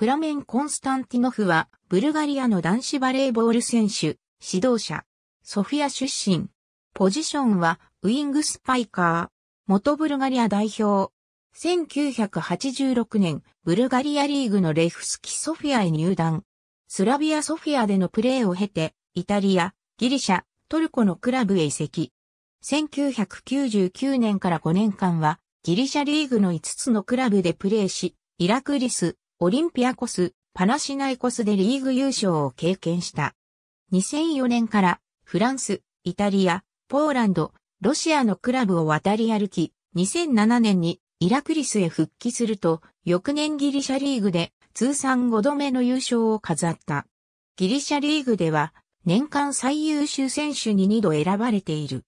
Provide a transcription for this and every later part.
プラメン・コンスタンティノフは、ブルガリアの男子バレーボール選手、指導者、ソフィア出身。ポジションは、ウィングスパイカー。元ブルガリア代表。1986年、ブルガリアリーグのレフスキ・ソフィアへ入団。スラビア・ソフィアでのプレーを経て、イタリア、ギリシャ、トルコのクラブへ移籍。1999年から5年間は、ギリシャリーグの5つのクラブでプレーし、イラクリス、オリンピアコス、パナシナイコスでリーグ優勝を経験した。2004年からフランス、イタリア、ポーランド、ロシアのクラブを渡り歩き、2007年にイラクリスへ復帰すると、翌年ギリシャリーグで通算5度目の優勝を飾った。ギリシャリーグでは年間最優秀選手に2度選ばれている。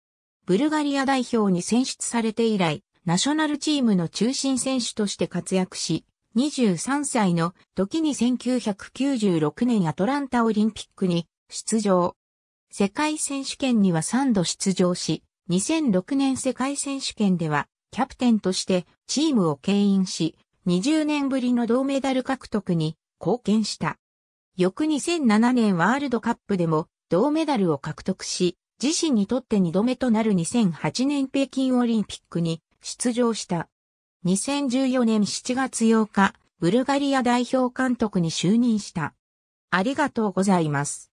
ブルガリア代表に選出されて以来、ナショナルチームの中心選手として活躍し、23歳の時に1996年アトランタオリンピックに出場。世界選手権には3度出場し、2006年世界選手権ではキャプテンとしてチームを牽引し、20年ぶりの銅メダル獲得に貢献した。翌2007年ワールドカップでも銅メダルを獲得し、自身にとって2度目となる2008年北京オリンピックに出場した。2014年7月8日、ブルガリア代表監督に就任した。ありがとうございます。